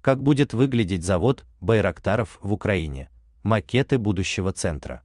как будет выглядеть завод Байрактаров в Украине, макеты будущего центра.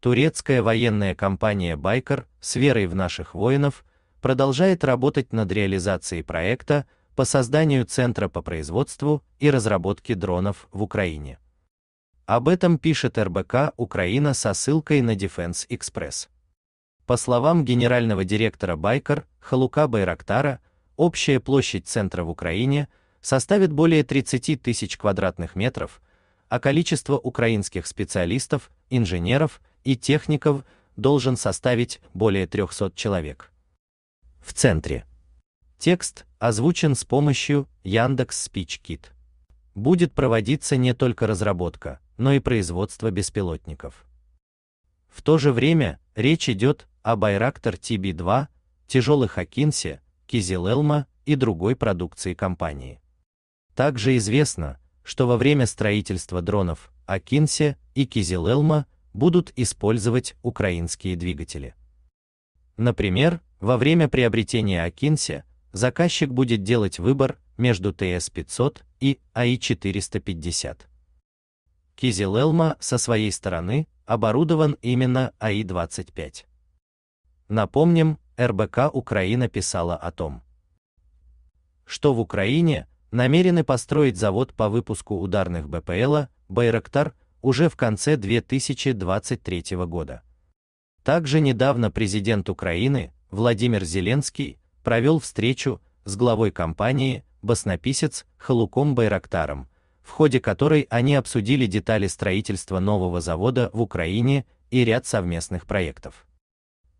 Турецкая военная компания «Байкер» с верой в наших воинов продолжает работать над реализацией проекта по созданию Центра по производству и разработке дронов в Украине. Об этом пишет РБК Украина со ссылкой на Defense Express. По словам генерального директора Байкар Халука Байрактара, общая площадь центра в Украине составит более 30 тысяч квадратных метров, а количество украинских специалистов, инженеров и техников должен составить более 300 человек. В центре. Текст озвучен с помощью Яндекс Спичкит. Будет проводиться не только разработка, но и производство беспилотников. В то же время речь идет а Байрактор TB2, тяжелых Акинсе, Кизилелма и другой продукции компании. Также известно, что во время строительства дронов Акинсе и Кизилелма будут использовать украинские двигатели. Например, во время приобретения Акинсе заказчик будет делать выбор между ТС-500 и АИ-450. Кизилелма со своей стороны оборудован именно АИ-25. Напомним, РБК Украина писала о том, что в Украине намерены построить завод по выпуску ударных БПЛ «Байрактар» уже в конце 2023 года. Также недавно президент Украины Владимир Зеленский провел встречу с главой компании «Баснописец» Халуком Байрактаром, в ходе которой они обсудили детали строительства нового завода в Украине и ряд совместных проектов.